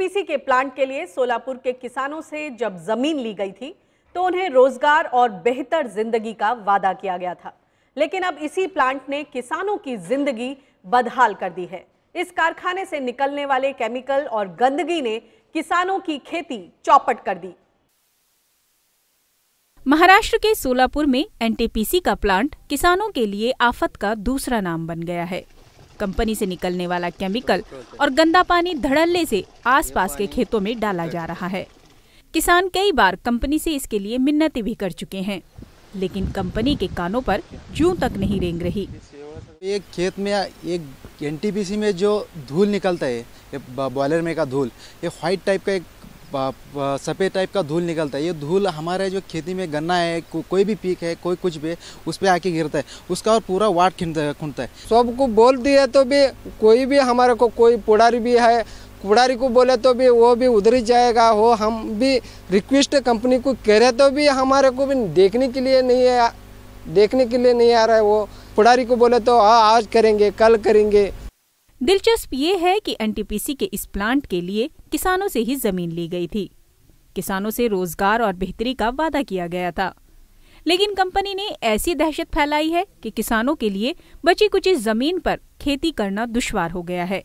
NTPC के plant के लिए सोलापुर के किसानों से जब जमीन ली गई थी तो उन्हें रोजगार और बेहतर जिंदगी का वादा किया गया था लेकिन अब इसी प्लांट ने किसानों की जिंदगी बदहाल कर दी है इस कारखाने से निकलने वाले केमिकल और गंदगी ने किसानों की खेती चौपट कर दी महाराष्ट्र के सोलापुर में एनटीपीसी का प्लांट किसानों के लिए आफत का दूसरा नाम बन गया है कंपनी से निकलने वाला केमिकल और गंदा पानी धड़ल्ले से आसपास के खेतों में डाला जा रहा है किसान कई बार कंपनी से इसके लिए मिन्नतें भी कर चुके हैं लेकिन कंपनी के कानों पर जू तक नहीं रेंग रही एक खेत में एक एन में जो धूल निकलता है बॉयलर में का धूल ये व्हाइट टाइप का एक सफ़ेद टाइप का धूल निकलता है ये धूल हमारे जो खेती में गन्ना है को, कोई भी पीक है कोई कुछ भी उस पर आके गिरता है उसका और पूरा वाट खिंता है खुंडता है सबको बोल दिए तो भी कोई भी हमारे को कोई पुड़ारी भी है पुड़ारी को बोले तो भी वो भी उधर ही जाएगा वो हम भी रिक्वेस्ट कंपनी को कह रहे तो भी हमारे को भी देखने के लिए नहीं है देखने के लिए नहीं आ रहा है वो पुड़ारी को बोले तो आज करेंगे कल करेंगे दिलचस्प ये है कि एनटीपीसी के इस प्लांट के लिए किसानों से ही जमीन ली गई थी किसानों से रोजगार और बेहतरी का वादा किया गया था लेकिन कंपनी ने ऐसी दहशत फैलाई है कि किसानों के लिए बची कुची जमीन पर खेती करना दुश्वार हो गया है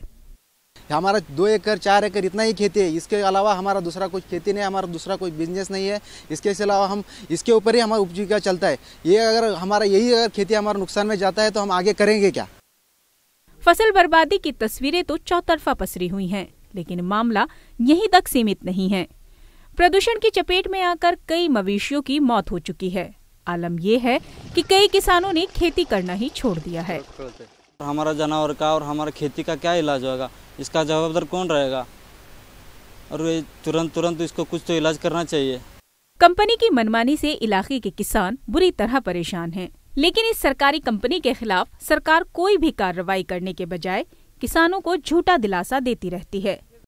हमारा दो एकड़ चार एकड़ इतना ही खेती है इसके अलावा हमारा दूसरा कुछ खेती नहीं हमारा दूसरा कोई बिजनेस नहीं है इसके अलावा हम इसके ऊपर ही हमारा उपजीविका चलता है ये अगर हमारा यही अगर खेती हमारा नुकसान में जाता है तो हम आगे करेंगे क्या फसल बर्बादी की तस्वीरें तो चौतरफा पसरी हुई हैं, लेकिन मामला यहीं तक सीमित नहीं है प्रदूषण की चपेट में आकर कई मवेशियों की मौत हो चुकी है आलम यह है कि कई किसानों ने खेती करना ही छोड़ दिया है हमारा जानवर का और हमारा खेती का क्या इलाज होगा इसका जवाबदार कौन रहेगा और तुरंत तुरंत इसको कुछ तो इलाज करना चाहिए कंपनी की मनमानी से इलाके के किसान बुरी तरह परेशान हैं। लेकिन इस सरकारी कंपनी के खिलाफ सरकार कोई भी कार्रवाई करने के बजाय किसानों को झूठा दिलासा देती रहती है